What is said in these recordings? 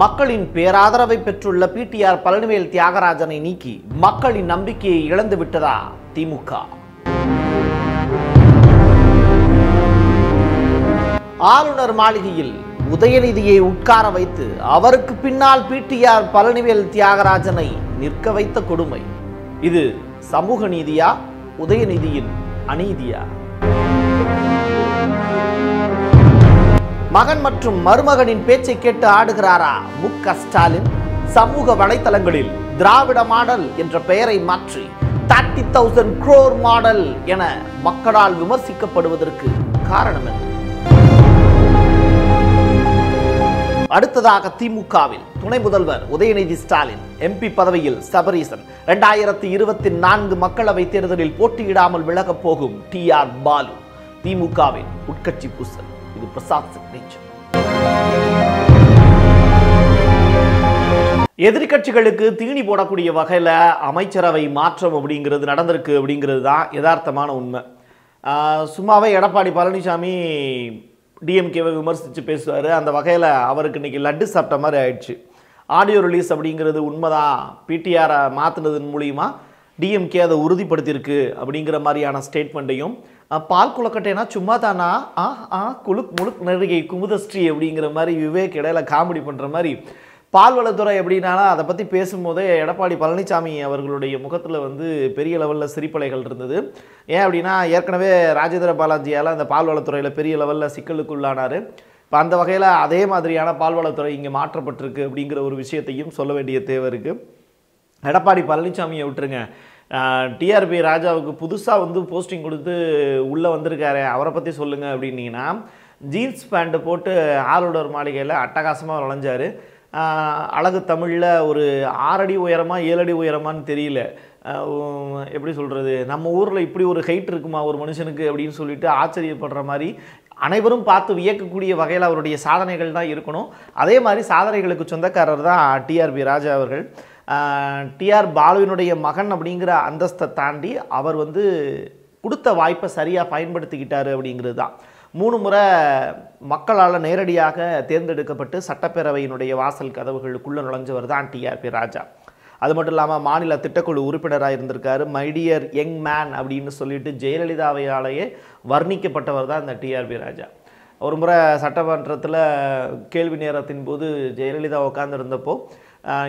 மக்களின் பேராதரவை பெற்றுள்ள பிடிஆர் பழனிவேல் தியாகராஜனை நீக்கி மக்களின் நம்பிக்கையை இழந்து விட்டதா திமுக ஆளுநர் மாளிகையில் உதயநிதியை உட்கார வைத்து அவருக்கு பின்னால் பிடிஆர் பழனிவேல் தியாகராஜனை நிற்க வைத்த கொடுமை இது சமூக நீதியா உதயநிதியின் அநீதியா மகன் மற்றும் மருமகனின் பேச்சை கேட்டு ஆடுகிறாரா மு ஸ்டாலின் சமூக வலைதளங்களில் திராவிட மாடல் என்ற பெயரை மாற்றி தேர்ட்டி தௌசண்ட் குரோர் மாடல் என மக்களால் விமர்சிக்கப்படுவதற்கு காரணம் அடுத்ததாக திமுகவில் துணை முதல்வர் உதயநிதி ஸ்டாலின் எம்பி பதவியில் சபரீசன் இரண்டாயிரத்தி இருபத்தி நான்கு மக்களவைத் தேர்தலில் போட்டியிடாமல் விலகப் போகும் டி ஆர் பாலு திமுகவின் உட்கட்சி பூசல் இது பிரசாத் சிக்னேச்சர் எதிர்கட்சிகளுக்கு தீனி போடக்கூடிய வகையில் அமைச்சரவை மாற்றம் அப்படிங்கிறது நடந்திருக்கு அப்படிங்கிறது தான் யதார்த்தமான உண்மை சும்மாவே எடப்பாடி பழனிசாமி டிஎம்கேவை விமர்சித்து பேசுவார் அந்த வகையில் அவருக்கு இன்றைக்கி லட்டு சாப்பிட்ட மாதிரி ஆயிடுச்சு ஆடியோ ரிலீஸ் அப்படிங்கிறது உண்மைதான் பிடிஆரை மாற்றினதன் மூலியமாக டிஎம்கே அதை உறுதிப்படுத்தியிருக்கு அப்படிங்கிற மாதிரியான ஸ்டேட்மெண்ட்டையும் பால் குளக்கட்டைனா சும்மா தானா ஆ ஆ குழுக் முழுக் நடிகை குமுதஸ்ரீ அப்படிங்கிற மாதிரி விவேக் இடையில காமெடி பண்ணுற மாதிரி பால்வளத்துறை எப்படின்னாலும் அதை பற்றி பேசும்போதே எடப்பாடி பழனிசாமி அவர்களுடைய முகத்தில் வந்து பெரிய லெவலில் சிரிப்பலைகள் இருந்தது ஏன் அப்படின்னா ஏற்கனவே ராஜேந்திர பாலாஜியால் அந்த பால்வளத்துறையில் பெரிய லெவலில் சிக்கலுக்குள்ளானார் இப்போ அந்த வகையில் அதே மாதிரியான பால்வளத்துறை இங்கே மாற்றப்பட்டிருக்கு அப்படிங்கிற ஒரு விஷயத்தையும் சொல்ல வேண்டிய தேவை இருக்குது எடப்பாடி பழனிசாமியை விட்டுருங்க டிஆர்பி ராஜாவுக்கு புதுசாக வந்து போஸ்டிங் கொடுத்து உள்ளே வந்திருக்காரு அவரை பற்றி சொல்லுங்கள் அப்படின்னீங்கன்னா ஜீன்ஸ் பேண்ட்டு போட்டு ஆளுடர் மாளிகையில் அட்டகாசமாக விளைஞ்சார் அழகு தமிழில் ஒரு ஆறடி உயரமாக ஏழடி உயரமானு தெரியல எப்படி சொல்கிறது நம்ம ஊரில் இப்படி ஒரு ஹைட் இருக்குமா ஒரு மனுஷனுக்கு அப்படின்னு சொல்லிட்டு ஆச்சரியப்படுற மாதிரி அனைவரும் பார்த்து வியக்கக்கூடிய வகையில் அவருடைய சாதனைகள் தான் இருக்கணும் அதே மாதிரி சாதனைகளுக்கு சொந்தக்காரர் தான் டிஆர்பி ராஜா அவர்கள் டிஆர் பாலுவினுடைய மகன் அப்படிங்கிற அந்தஸ்தை தாண்டி அவர் வந்து கொடுத்த வாய்ப்பை சரியாக பயன்படுத்திக்கிட்டார் அப்படிங்கிறது தான் மூணு முறை மக்களால் நேரடியாக தேர்ந்தெடுக்கப்பட்டு சட்டப்பேரவையினுடைய வாசல் கதவுகளுக்குள்ளே நுழைஞ்சவர் தான் டிஆர்பி ராஜா அது மட்டும் இல்லாமல் மாநில திட்டக்குழு உறுப்பினராக இருந்திருக்கார் மைடியர் யங் மேன் அப்படின்னு சொல்லிட்டு ஜெயலலிதாவையாலேயே வர்ணிக்கப்பட்டவர் தான் இந்த டிஆர்பி ராஜா ஒரு முறை சட்டமன்றத்தில் கேள்வி நேரத்தின் போது ஜெயலலிதா உட்காந்துருந்தப்போ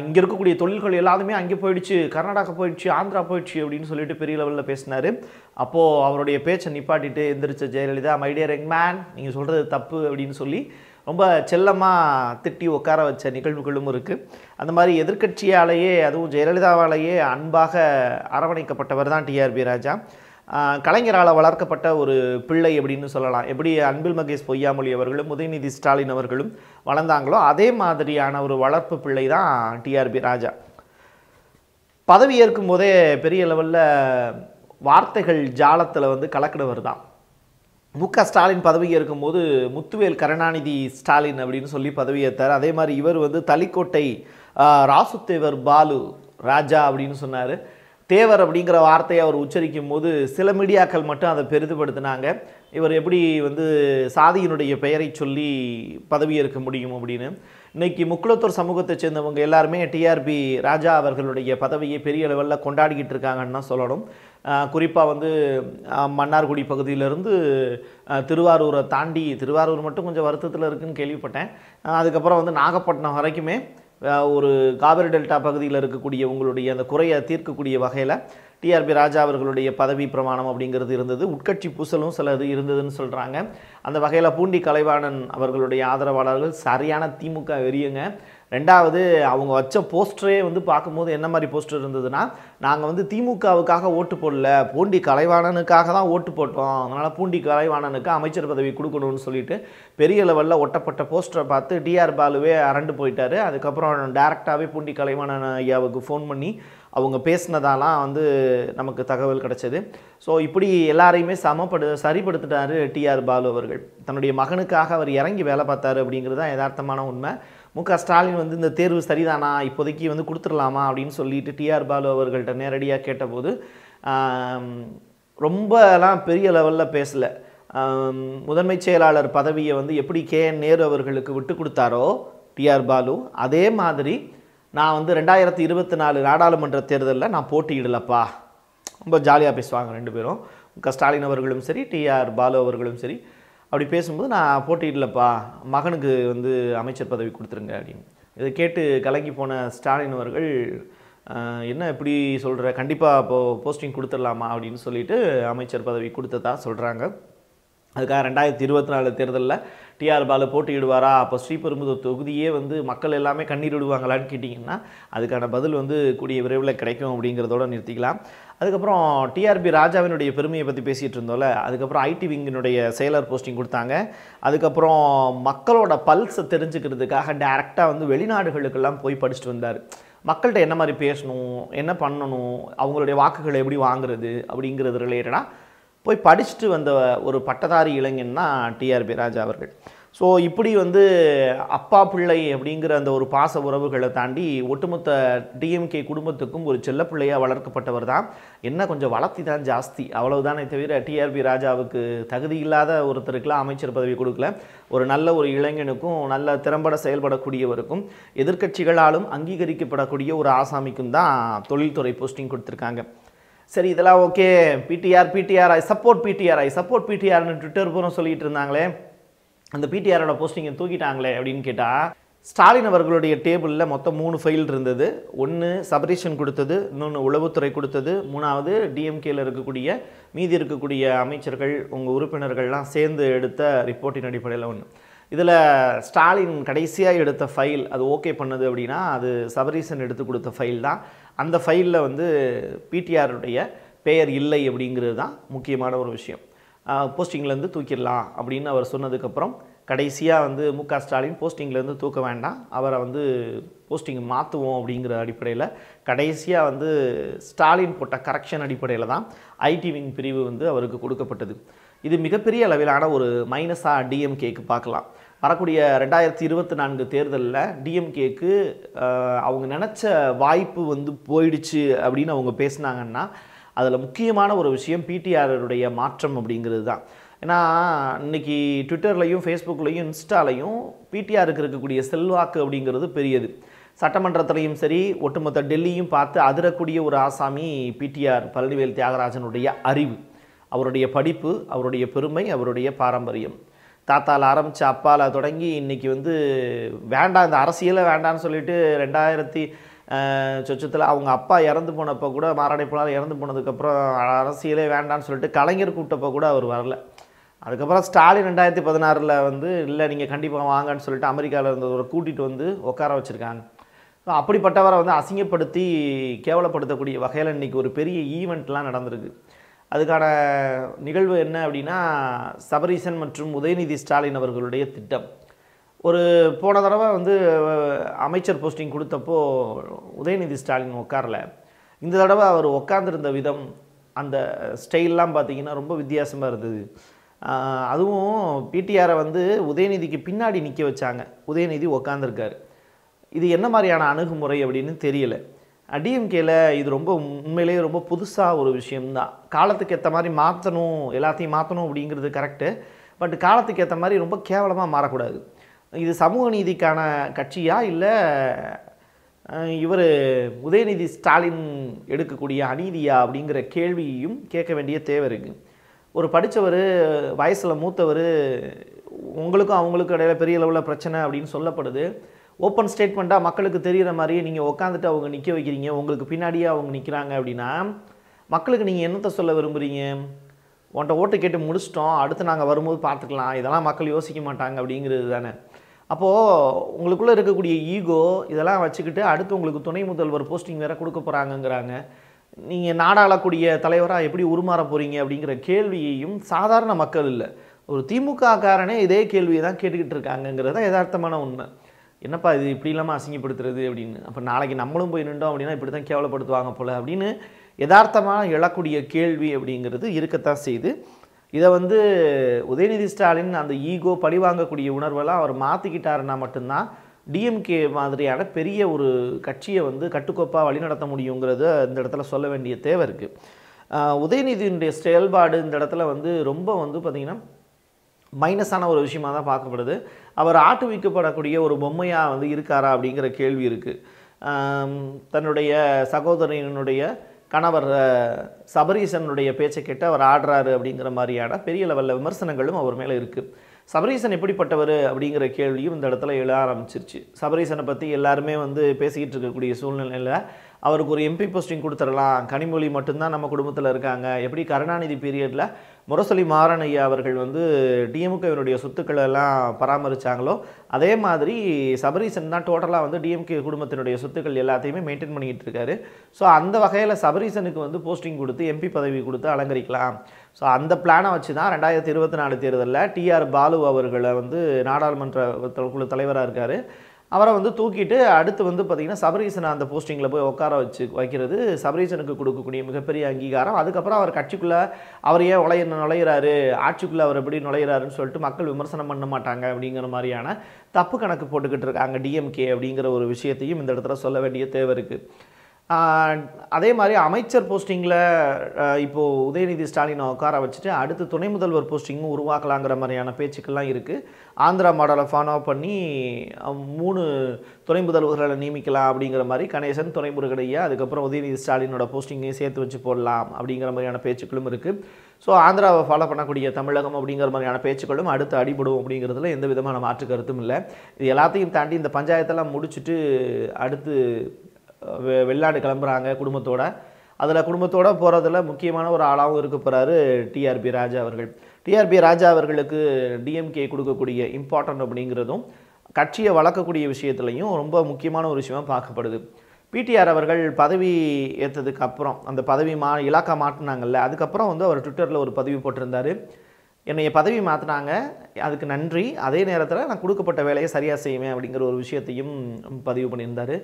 இங்கே இருக்கக்கூடிய தொழில்கள் எல்லாத்துமே அங்கே போயிடுச்சு கர்நாடகா போயிடுச்சு ஆந்திரா போயிடுச்சு அப்படின்னு சொல்லிட்டு பெரிய லெவலில் பேசினார் அப்போது அவருடைய பேச்சை நிப்பாட்டிட்டு எந்திரிச்ச ஜெயலலிதா மைடியர் எங் மேன் நீங்கள் சொல்கிறது தப்பு அப்படின்னு சொல்லி ரொம்ப செல்லமாக திட்டி உட்கார வச்ச நிகழ்வுகளும் இருக்குது அந்த மாதிரி எதிர்கட்சியாலேயே அதுவும் ஜெயலலிதாவாலேயே அன்பாக அரவணைக்கப்பட்டவர் தான் டிஆர்பி ராஜா கலைஞரால் வளர்க்கப்பட்ட ஒரு பிள்ளை அப்படின்னு சொல்லலாம் எப்படி அன்பில் மகேஷ் பொய்யாமொழி அவர்களும் உதயநிதி ஸ்டாலின் அவர்களும் வளர்ந்தாங்களோ அதே மாதிரியான ஒரு வளர்ப்பு பிள்ளை தான் டிஆர்பி ராஜா பதவி ஏற்கும் போதே பெரிய லெவலில் வார்த்தைகள் ஜாலத்தில் வந்து கலக்கிடவர் தான் மு க ஸ்டாலின் பதவி ஏற்கும்போது முத்துவேல் கருணாநிதி ஸ்டாலின் அப்படின்னு சொல்லி பதவி ஏற்றார் அதே மாதிரி இவர் வந்து தலிக்கோட்டை ராசுத்தேவர் பாலு ராஜா அப்படின்னு சொன்னார் தேவர் அப்படிங்கிற வார்த்தையை அவர் உச்சரிக்கும் போது சில மீடியாக்கள் மட்டும் அதை பெரிதுபடுத்தினாங்க இவர் எப்படி வந்து சாதியினுடைய பெயரை சொல்லி பதவியேற்க முடியும் அப்படின்னு இன்றைக்கி முக்குளத்தூர் சமூகத்தை சேர்ந்தவங்க எல்லாருமே டிஆர்பி ராஜா அவர்களுடைய பதவியை பெரிய லெவலில் கொண்டாடிக்கிட்டு இருக்காங்கன்னு தான் சொல்லணும் குறிப்பாக வந்து மன்னார்குடி பகுதியிலேருந்து திருவாரூரை தாண்டி திருவாரூர் மட்டும் கொஞ்சம் வருத்தத்தில் இருக்குதுன்னு கேள்விப்பட்டேன் அதுக்கப்புறம் வந்து நாகப்பட்டினம் வரைக்குமே ஒரு காவிரி டெல்டா பகுதியில் இருக்கக்கூடிய உங்களுடைய அந்த குறையை தீர்க்கக்கூடிய வகையில் டிஆர்பி ராஜா அவர்களுடைய பதவி பிரமாணம் அப்படிங்கிறது இருந்தது உட்கட்சி பூசலும் சில இது இருந்ததுன்னு சொல்கிறாங்க அந்த வகையில் பூண்டி கலைவாணன் அவர்களுடைய ஆதரவாளர்கள் சரியான திமுக வெறியுங்க ரெண்டாவது அவங்க வச்ச போஸ்டரே வந்து பார்க்கும்போது என்ன மாதிரி போஸ்டர் இருந்ததுன்னா நாங்கள் வந்து திமுகவுக்காக ஓட்டு போடல பூண்டி கலைவாணனுக்காக தான் ஓட்டு போட்டோம் அதனால் பூண்டி கலைவாணனுக்கு அமைச்சர் பதவி கொடுக்கணும்னு சொல்லிட்டு பெரிய லெவலில் ஒட்டப்பட்ட போஸ்டரை பார்த்து டிஆர் பாலுவே அரண்டு போயிட்டார் அதுக்கப்புறம் டேரெக்டாகவே பூண்டி கலைவாணன் ஐயாவுக்கு ஃபோன் பண்ணி அவங்க பேசினதாலாம் வந்து நமக்கு தகவல் கிடச்சிது ஸோ இப்படி எல்லாரையுமே சமப்படு சரிப்படுத்திட்டார் டிஆர் பாலு அவர்கள் தன்னுடைய மகனுக்காக அவர் இறங்கி வேலை பார்த்தாரு அப்படிங்கிறது தான் யதார்த்தமான உண்மை மு க ஸ்டாலின் வந்து இந்த தேர்வு சரிதானா இப்போதைக்கு வந்து கொடுத்துடலாமா அப்படின்னு சொல்லிட்டு டிஆர் பாலு அவர்கள்ட்ட நேரடியாக கேட்டபோது ரொம்பலாம் பெரிய லெவலில் பேசலை முதன்மைச் செயலாளர் பதவியை வந்து எப்படி கே என் நேரு அவர்களுக்கு விட்டு கொடுத்தாரோ டிஆர் பாலு அதே மாதிரி நான் வந்து ரெண்டாயிரத்தி இருபத்தி நாலு நாடாளுமன்ற தேர்தலில் நான் போட்டியிடலப்பா ரொம்ப ஜாலியாக பேசுவாங்க ரெண்டு பேரும் க ஸ்டாலின் அவர்களும் சரி டிஆர் பாலு அவர்களும் சரி அப்படி பேசும்போது நான் போட்டியிடலப்பா மகனுக்கு வந்து அமைச்சர் பதவி கொடுத்துருங்க அப்படின்னு இதை கேட்டு கலங்கி போன ஸ்டாலின் அவர்கள் என்ன இப்படி சொல்கிற கண்டிப்பாக இப்போது போஸ்டிங் கொடுத்துடலாமா அப்படின்னு சொல்லிட்டு அமைச்சர் பதவி கொடுத்ததா சொல்கிறாங்க அதுக்காக ரெண்டாயிரத்தி இருபத்தி நாலு தேர்தலில் டிஆர் பாலு போட்டியிடுவாரா அப்போ ஸ்ரீபெரும்புதூர் தொகுதியே வந்து மக்கள் எல்லாமே கண்ணீர் விடுவாங்களான்னு கேட்டிங்கன்னா அதுக்கான பதில் வந்து கூடிய விரைவில் கிடைக்கும் அப்படிங்கிறதோட நிறுத்திக்கலாம் அதுக்கப்புறம் டிஆர்பி ராஜாவினுடைய பெருமையை பற்றி பேசிகிட்டு இருந்தோம்ல அதுக்கப்புறம் ஐடி விங்கினுடைய செயலர் போஸ்டிங் கொடுத்தாங்க அதுக்கப்புறம் மக்களோட பல்ஸை தெரிஞ்சுக்கிறதுக்காக டேரெக்டாக வந்து வெளிநாடுகளுக்கெல்லாம் போய் படிச்சுட்டு வந்தார் மக்கள்கிட்ட என்ன மாதிரி பேசணும் என்ன பண்ணணும் அவங்களுடைய வாக்குகளை எப்படி வாங்குறது அப்படிங்கிறது ரிலேட்டடாக போய் படிச்சுட்டு வந்த ஒரு பட்டதாரி இளைஞன்னா டிஆர்பி ராஜா அவர்கள் ஸோ இப்படி வந்து அப்பா பிள்ளை அப்படிங்கிற அந்த ஒரு பாச உறவுகளை தாண்டி ஒட்டுமொத்த டிஎம்கே குடும்பத்துக்கும் ஒரு பிள்ளையாக வளர்க்கப்பட்டவர் தான் என்ன கொஞ்சம் வளர்த்தி தான் ஜாஸ்தி அவ்வளவுதானே தவிர டிஆர்பி ராஜாவுக்கு தகுதி இல்லாத ஒருத்தருக்கெலாம் அமைச்சர் பதவி கொடுக்கல ஒரு நல்ல ஒரு இளைஞனுக்கும் நல்ல திறம்பட செயல்படக்கூடியவருக்கும் எதிர்க்கட்சிகளாலும் அங்கீகரிக்கப்படக்கூடிய ஒரு ஆசாமிக்கும் தான் தொழில்துறை போஸ்டிங் கொடுத்துருக்காங்க சரி இதெல்லாம் okay PTR PTR I support PTR I support பிடிஆர்னு ட்விட்டர் பூரம் சொல்லிட்டு இருந்தாங்களே அந்த பிடிஆரோட போஸ்டிங்கை தூக்கிட்டாங்களே அப்படின்னு கேட்டால் ஸ்டாலின் அவர்களுடைய டேபிளில் மொத்தம் மூணு ஃபைல் இருந்தது ஒன்று சபரீஷன் கொடுத்தது இன்னொன்று உளவுத்துறை கொடுத்தது மூணாவது டிஎம்கேல இருக்கக்கூடிய மீதி இருக்கக்கூடிய அமைச்சர்கள் உங்கள் உறுப்பினர்கள்லாம் சேர்ந்து எடுத்த ரிப்போர்ட்டின் அடிப்படையில் ஒன்று இதில் ஸ்டாலின் கடைசியாக எடுத்த ஃபைல் அது ஓகே பண்ணது அப்படின்னா அது சபரீசன் எடுத்து கொடுத்த ஃபைல் தான் அந்த ஃபைலில் வந்து பிடிஆருடைய பெயர் இல்லை அப்படிங்கிறது தான் முக்கியமான ஒரு விஷயம் போஸ்டிங்லேருந்து தூக்கிடலாம் அப்படின்னு அவர் சொன்னதுக்கப்புறம் கடைசியாக வந்து மு க ஸ்டாலின் போஸ்டிங்லேருந்து தூக்க வேண்டாம் அவரை வந்து போஸ்டிங் மாற்றுவோம் அப்படிங்கிற அடிப்படையில் கடைசியாக வந்து ஸ்டாலின் போட்ட கரெக்ஷன் அடிப்படையில் தான் ஐடி விங் பிரிவு வந்து அவருக்கு கொடுக்கப்பட்டது இது மிகப்பெரிய அளவிலான ஒரு மைனஸாக டிஎம்கேக்கு பார்க்கலாம் வரக்கூடிய ரெண்டாயிரத்தி இருபத்தி நான்கு தேர்தலில் டிஎம்கேக்கு அவங்க நினச்ச வாய்ப்பு வந்து போயிடுச்சு அப்படின்னு அவங்க பேசினாங்கன்னா அதில் முக்கியமான ஒரு விஷயம் பிடிஆருடைய மாற்றம் அப்படிங்கிறது தான் ஏன்னா இன்றைக்கி ட்விட்டர்லையும் ஃபேஸ்புக்லேயும் இன்ஸ்டாலையும் பிடிஆருக்கு இருக்கக்கூடிய செல்வாக்கு அப்படிங்கிறது பெரியது சட்டமன்றத்திலையும் சரி ஒட்டுமொத்த டெல்லியும் பார்த்து அதிரக்கூடிய ஒரு ஆசாமி பிடிஆர் பழனிவேல் தியாகராஜனுடைய அறிவு அவருடைய படிப்பு அவருடைய பெருமை அவருடைய பாரம்பரியம் தாத்தாவில் ஆரம்பித்து அப்பாவில் தொடங்கி இன்றைக்கி வந்து வேண்டாம் இந்த அரசியலை வேண்டான்னு சொல்லிட்டு ரெண்டாயிரத்தி சொச்சத்தில் அவங்க அப்பா இறந்து போனப்போ கூட மாரடைப்பினால் இறந்து போனதுக்கப்புறம் அரசியலே வேண்டான்னு சொல்லிட்டு கலைஞர் கூப்பிட்டப்போ கூட அவர் வரல அதுக்கப்புறம் ஸ்டாலின் ரெண்டாயிரத்தி பதினாறில் வந்து இல்லை நீங்கள் கண்டிப்பாக வாங்கன்னு சொல்லிட்டு அமெரிக்காவில் இருந்தவரை கூட்டிகிட்டு வந்து உட்கார வச்சுருக்காங்க அப்படிப்பட்டவரை வந்து அசிங்கப்படுத்தி கேவலப்படுத்தக்கூடிய வகையில் இன்றைக்கி ஒரு பெரிய ஈவெண்ட்லாம் நடந்திருக்கு அதுக்கான நிகழ்வு என்ன அப்படின்னா சபரீசன் மற்றும் உதயநிதி ஸ்டாலின் அவர்களுடைய திட்டம் ஒரு போன தடவை வந்து அமைச்சர் போஸ்டிங் கொடுத்தப்போ உதயநிதி ஸ்டாலின் உட்காரல இந்த தடவை அவர் உட்காந்துருந்த விதம் அந்த ஸ்டைல்லாம் பார்த்திங்கன்னா ரொம்ப வித்தியாசமாக இருந்தது அதுவும் பிடிஆரை வந்து உதயநிதிக்கு பின்னாடி நிற்க வச்சாங்க உதயநிதி உக்காந்துருக்கார் இது என்ன மாதிரியான அணுகுமுறை அப்படின்னு தெரியலை டிஎம்கேல இது ரொம்ப உண்மையிலேயே ரொம்ப புதுசாக ஒரு விஷயம்தான் காலத்துக்கு ஏற்ற மாதிரி மாற்றணும் எல்லாத்தையும் மாற்றணும் அப்படிங்கிறது கரெக்டு பட் காலத்துக்கு ஏற்ற மாதிரி ரொம்ப கேவலமாக மாறக்கூடாது இது சமூக நீதிக்கான கட்சியா இல்லை இவர் உதயநிதி ஸ்டாலின் எடுக்கக்கூடிய அநீதியா அப்படிங்கிற கேள்வியும் கேட்க வேண்டிய தேவை இருக்குது ஒரு படித்தவர் வயசில் மூத்தவர் உங்களுக்கும் அவங்களுக்கும் இடையில பெரிய அளவில் பிரச்சனை அப்படின்னு சொல்லப்படுது ஓப்பன் ஸ்டேட்மெண்ட்டாக மக்களுக்கு தெரிகிற மாதிரியே நீங்கள் உட்காந்துட்டு அவங்க நிற்க வைக்கிறீங்க உங்களுக்கு பின்னாடியே அவங்க நிற்கிறாங்க அப்படின்னா மக்களுக்கு நீங்கள் என்னத்தை சொல்ல விரும்புகிறீங்க உன்ட்ட ஓட்டு கேட்டு முடிச்சிட்டோம் அடுத்து நாங்கள் வரும்போது பார்த்துக்கலாம் இதெல்லாம் மக்கள் யோசிக்க மாட்டாங்க அப்படிங்கிறது தானே அப்போது உங்களுக்குள்ளே இருக்கக்கூடிய ஈகோ இதெல்லாம் வச்சுக்கிட்டு அடுத்து உங்களுக்கு துணை முதல்வர் போஸ்டிங் வேறு கொடுக்க போகிறாங்கங்கிறாங்க நீங்கள் நாடாளக்கூடிய தலைவராக எப்படி உருமாற போகிறீங்க அப்படிங்கிற கேள்வியையும் சாதாரண மக்கள் இல்லை ஒரு திமுக காரனே இதே கேள்வியை தான் கேட்டுக்கிட்டு இருக்காங்கங்கிறது தான் யதார்த்தமான உண்மை என்னப்பா இது இப்படி இல்லாமல் அசிங்கப்படுத்துறது அப்படின்னு அப்போ நாளைக்கு நம்மளும் போய் நின்றோம் அப்படின்னா இப்படி தான் கேவலப்படுத்துவாங்க போல் அப்படின்னு யதார்த்தமாக எழக்கூடிய கேள்வி அப்படிங்கிறது இருக்கத்தான் செய்யுது இதை வந்து உதயநிதி ஸ்டாலின் அந்த ஈகோ பழிவாங்கக்கூடிய உணர்வெல்லாம் அவர் மாற்றிக்கிட்டாருன்னா மட்டும்தான் டிஎம்கே மாதிரியான பெரிய ஒரு கட்சியை வந்து கட்டுக்கோப்பாக வழிநடத்த முடியுங்கிறத இந்த இடத்துல சொல்ல வேண்டிய தேவை இருக்குது உதயநிதியினுடைய செயல்பாடு இந்த இடத்துல வந்து ரொம்ப வந்து பார்த்திங்கன்னா மைனஸான ஒரு விஷயமாக தான் பார்க்கப்படுது அவர் ஆட்டுவிக்கப்படக்கூடிய ஒரு பொம்மையாக வந்து இருக்காரா அப்படிங்கிற கேள்வி இருக்குது தன்னுடைய சகோதரனுடைய கணவர் சபரீசனுடைய பேச்சை கேட்டு அவர் ஆடுறாரு அப்படிங்கிற மாதிரியான பெரிய லெவலில் விமர்சனங்களும் அவர் மேலே இருக்குது சபரீசன் எப்படிப்பட்டவர் அப்படிங்கிற கேள்வியும் இந்த இடத்துல எழ ஆரம்பிச்சிருச்சு சபரீசனை பற்றி எல்லாருமே வந்து பேசிக்கிட்டு இருக்கக்கூடிய சூழ்நிலையில் அவருக்கு ஒரு எம்பி போஸ்டிங் கொடுத்துடலாம் கனிமொழி மட்டும்தான் நம்ம குடும்பத்தில் இருக்காங்க எப்படி கருணாநிதி பீரியடில் முரசொலி மாறனையா அவர்கள் வந்து டிஎம்கேவினுடைய சொத்துக்களை எல்லாம் பராமரித்தாங்களோ அதே மாதிரி சபரீசன் தான் டோட்டலாக வந்து டிஎம்கே குடும்பத்தினுடைய சொத்துக்கள் எல்லாத்தையுமே மெயின்டைன் பண்ணிக்கிட்டு இருக்காரு ஸோ அந்த வகையில் சபரீசனுக்கு வந்து போஸ்டிங் கொடுத்து எம்பி பதவி கொடுத்து அலங்கரிக்கலாம் ஸோ அந்த பிளானை வச்சு தான் ரெண்டாயிரத்தி இருபத்தி நாலு தேர்தலில் டிஆர் பாலு அவர்களை வந்து நாடாளுமன்ற குழு தலைவராக இருக்கார் அவரை வந்து தூக்கிட்டு அடுத்து வந்து பார்த்திங்கன்னா சபரீசனை அந்த போஸ்டிங்கில் போய் உட்கார வச்சு வைக்கிறது சபரீசனுக்கு கொடுக்கக்கூடிய மிகப்பெரிய அங்கீகாரம் அதுக்கப்புறம் அவர் கட்சிக்குள்ளே அவர் ஏன் உழைய நுழையிறாரு ஆட்சிக்குள்ளே அவர் எப்படி நுழையிறாருன்னு சொல்லிட்டு மக்கள் விமர்சனம் பண்ண மாட்டாங்க அப்படிங்கிற மாதிரியான தப்பு கணக்கு போட்டுக்கிட்டு இருக்காங்க டிஎம்கே அப்படிங்கிற ஒரு விஷயத்தையும் இந்த இடத்துல சொல்ல வேண்டிய தேவை இருக்குது அதே மாதிரி அமைச்சர் போஸ்டிங்கில் இப்போது உதயநிதி ஸ்டாலினை உட்கார வச்சுட்டு அடுத்து துணை முதல்வர் போஸ்டிங்கும் உருவாக்கலாங்கிற மாதிரியான பேச்சுக்கள்லாம் இருக்குது ஆந்திரா மாடலை ஃபாலோ பண்ணி மூணு துணை முதல்வர்களை நியமிக்கலாம் அப்படிங்கிற மாதிரி கணேசன் துணை முருகனையா அதுக்கப்புறம் உதயநிதி ஸ்டாலினோட போஸ்டிங்கையும் சேர்த்து வச்சு போடலாம் அப்படிங்கிற மாதிரியான பேச்சுக்களும் இருக்குது ஸோ ஆந்திராவை ஃபாலோ பண்ணக்கூடிய தமிழகம் அப்படிங்கிற மாதிரியான பேச்சுக்களும் அடுத்து அடிபடும் அப்படிங்கிறதுல எந்த விதமான மாற்று கருத்தும் இல்லை இது எல்லாத்தையும் தாண்டி இந்த பஞ்சாயத்தெல்லாம் முடிச்சுட்டு அடுத்து வெளிநாடு கிளம்புறாங்க குடும்பத்தோட அதில் குடும்பத்தோடு போகிறதுல முக்கியமான ஒரு ஆளாகவும் இருக்க போகிறாரு டிஆர்பி ராஜா அவர்கள் டிஆர்பி ராஜா அவர்களுக்கு டிஎம்கே கொடுக்கக்கூடிய இம்பார்ட்டன்ட் அப்படிங்கிறதும் கட்சியை வளர்க்கக்கூடிய விஷயத்துலையும் ரொம்ப முக்கியமான ஒரு விஷயமாக பார்க்கப்படுது பிடிஆர் அவர்கள் பதவி ஏற்றதுக்கு அப்புறம் அந்த பதவி மா இலாக்கா மாட்டினாங்கல்ல அதுக்கப்புறம் வந்து அவர் ட்விட்டரில் ஒரு பதிவு போட்டிருந்தார் என்னைய பதவி மாற்றினாங்க அதுக்கு நன்றி அதே நேரத்தில் நான் கொடுக்கப்பட்ட வேலையை சரியாக செய்வேன் அப்படிங்கிற ஒரு விஷயத்தையும் பதிவு பண்ணியிருந்தார்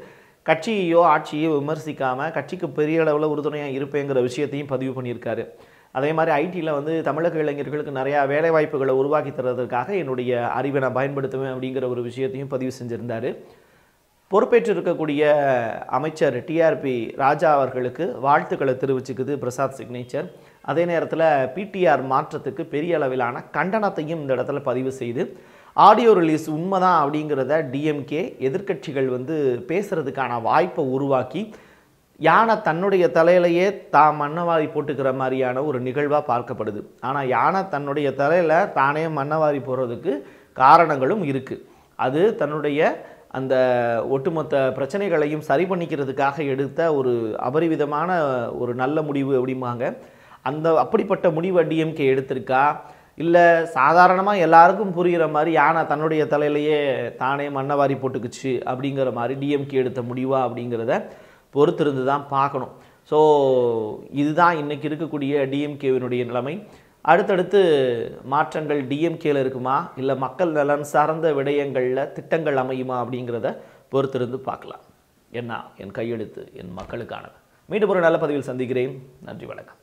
கட்சியையோ ஆட்சியோ விமர்சிக்காமல் கட்சிக்கு பெரிய அளவில் உறுதுணையாக இருப்பேங்கிற விஷயத்தையும் பதிவு பண்ணியிருக்காரு அதே மாதிரி ஐடியில் வந்து தமிழக இளைஞர்களுக்கு நிறையா வேலைவாய்ப்புகளை உருவாக்கி தர்றதுக்காக என்னுடைய அறிவை நான் பயன்படுத்துவேன் அப்படிங்கிற ஒரு விஷயத்தையும் பதிவு செஞ்சுருந்தார் பொறுப்பேற்று இருக்கக்கூடிய அமைச்சர் டிஆர்பி ராஜா அவர்களுக்கு வாழ்த்துக்களை தெரிவிச்சுக்குது பிரசாத் சிக்னேச்சர் அதே நேரத்தில் பிடிஆர் மாற்றத்துக்கு பெரிய அளவிலான கண்டனத்தையும் இந்த இடத்துல பதிவு செய்து ஆடியோ ரிலீஸ் உண்மைதான் அப்படிங்கிறத டிஎம்கே எதிர்கட்சிகள் வந்து பேசுகிறதுக்கான வாய்ப்பை உருவாக்கி யானை தன்னுடைய தலையிலையே தான் மன்னவாரி போட்டுக்கிற மாதிரியான ஒரு நிகழ்வாக பார்க்கப்படுது ஆனால் யானை தன்னுடைய தலையில் தானே மன்னவாரி போடுறதுக்கு காரணங்களும் இருக்குது அது தன்னுடைய அந்த ஒட்டுமொத்த பிரச்சனைகளையும் சரி பண்ணிக்கிறதுக்காக எடுத்த ஒரு அபரிவிதமான ஒரு நல்ல முடிவு அப்படிம்பாங்க அந்த அப்படிப்பட்ட முடிவை டிஎம்கே எடுத்திருக்கா இல்லை சாதாரணமாக எல்லாருக்கும் புரிகிற மாதிரி யானை தன்னுடைய தலையிலேயே தானே மண்ணவாரி போட்டுக்குச்சு அப்படிங்கிற மாதிரி டிஎம்கே எடுத்த முடிவா அப்படிங்கிறத பொறுத்திருந்து தான் பார்க்கணும் ஸோ இதுதான் இன்றைக்கி இருக்கக்கூடிய டிஎம்கேவினுடைய நிலைமை அடுத்தடுத்து மாற்றங்கள் டிஎம்கேல இருக்குமா இல்லை மக்கள் நலன் சார்ந்த விடயங்களில் திட்டங்கள் அமையுமா அப்படிங்கிறத பொறுத்திருந்து பார்க்கலாம் என்ன என் கையெழுத்து என் மக்களுக்கானது மீண்டும் ஒரு நல்ல பதிவில் சந்திக்கிறேன் நன்றி வணக்கம்